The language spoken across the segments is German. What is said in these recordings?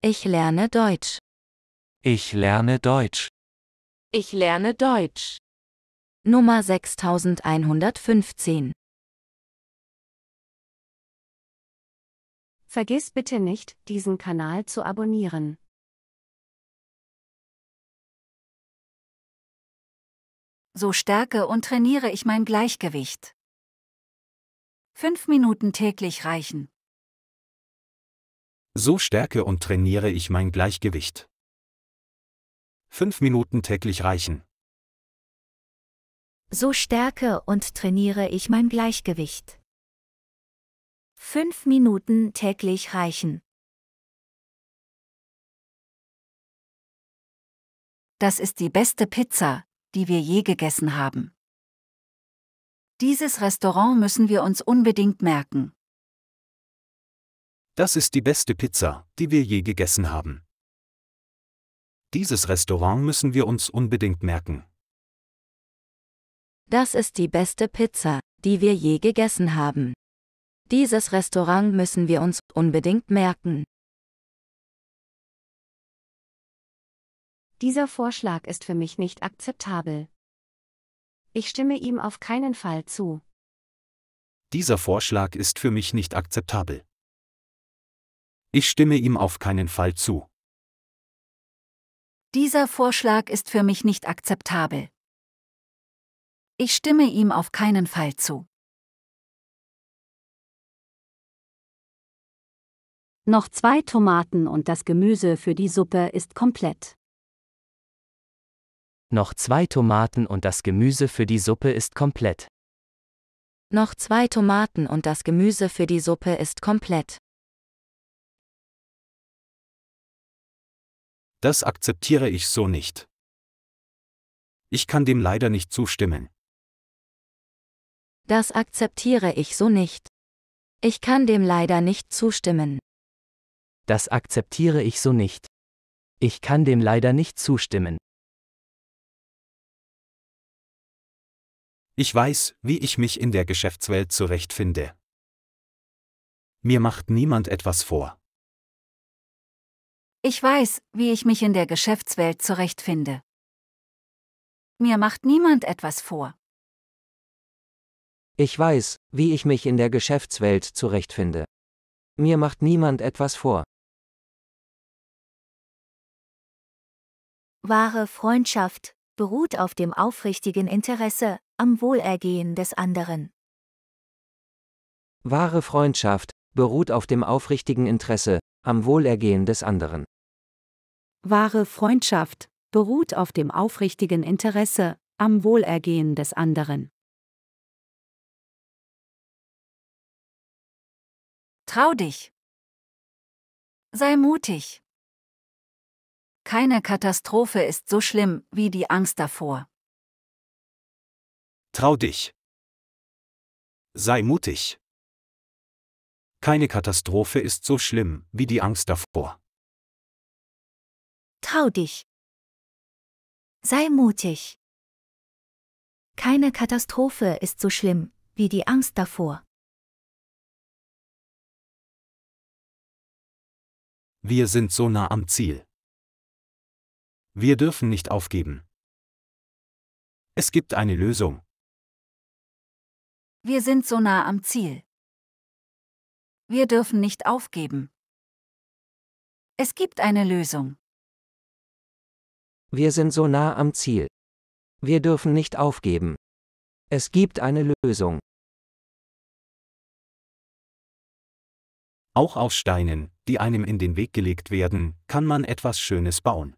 Ich lerne Deutsch. Ich lerne Deutsch. Ich lerne Deutsch. Nummer 6115. Vergiss bitte nicht, diesen Kanal zu abonnieren. So stärke und trainiere ich mein Gleichgewicht. Fünf Minuten täglich reichen. So stärke und trainiere ich mein Gleichgewicht. 5 Minuten täglich reichen. So stärke und trainiere ich mein Gleichgewicht. 5 Minuten täglich reichen. Das ist die beste Pizza, die wir je gegessen haben. Dieses Restaurant müssen wir uns unbedingt merken. Das ist die beste Pizza, die wir je gegessen haben. Dieses Restaurant müssen wir uns unbedingt merken. Das ist die beste Pizza, die wir je gegessen haben. Dieses Restaurant müssen wir uns unbedingt merken. Dieser Vorschlag ist für mich nicht akzeptabel. Ich stimme ihm auf keinen Fall zu. Dieser Vorschlag ist für mich nicht akzeptabel. Ich stimme ihm auf keinen Fall zu. Dieser Vorschlag ist für mich nicht akzeptabel. Ich stimme ihm auf keinen Fall zu. Noch zwei Tomaten und das Gemüse für die Suppe ist komplett. Noch zwei Tomaten und das Gemüse für die Suppe ist komplett. Noch zwei Tomaten und das Gemüse für die Suppe ist komplett. Das akzeptiere ich so nicht. Ich kann dem leider nicht zustimmen. Das akzeptiere ich so nicht. Ich kann dem leider nicht zustimmen. Das akzeptiere ich so nicht. Ich kann dem leider nicht zustimmen. Ich weiß, wie ich mich in der Geschäftswelt zurechtfinde. Mir macht niemand etwas vor. Ich weiß, wie ich mich in der Geschäftswelt zurechtfinde. Mir macht niemand etwas vor. Ich weiß, wie ich mich in der Geschäftswelt zurechtfinde. Mir macht niemand etwas vor. Wahre Freundschaft beruht auf dem aufrichtigen Interesse am Wohlergehen des anderen. Wahre Freundschaft beruht auf dem aufrichtigen Interesse am Wohlergehen des anderen. Wahre Freundschaft beruht auf dem aufrichtigen Interesse am Wohlergehen des anderen. Trau dich. Sei mutig. Keine Katastrophe ist so schlimm wie die Angst davor. Trau dich. Sei mutig. Keine Katastrophe ist so schlimm wie die Angst davor. Trau dich. Sei mutig. Keine Katastrophe ist so schlimm wie die Angst davor. Wir sind so nah am Ziel. Wir dürfen nicht aufgeben. Es gibt eine Lösung. Wir sind so nah am Ziel. Wir dürfen nicht aufgeben. Es gibt eine Lösung. Wir sind so nah am Ziel. Wir dürfen nicht aufgeben. Es gibt eine Lösung. Auch aus Steinen, die einem in den Weg gelegt werden, kann man etwas Schönes bauen.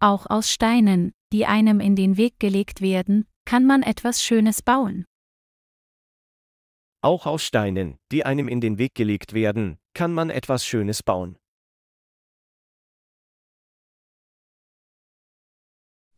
Auch aus Steinen, die einem in den Weg gelegt werden, kann man etwas Schönes bauen. Auch aus Steinen, die einem in den Weg gelegt werden, kann man etwas Schönes bauen.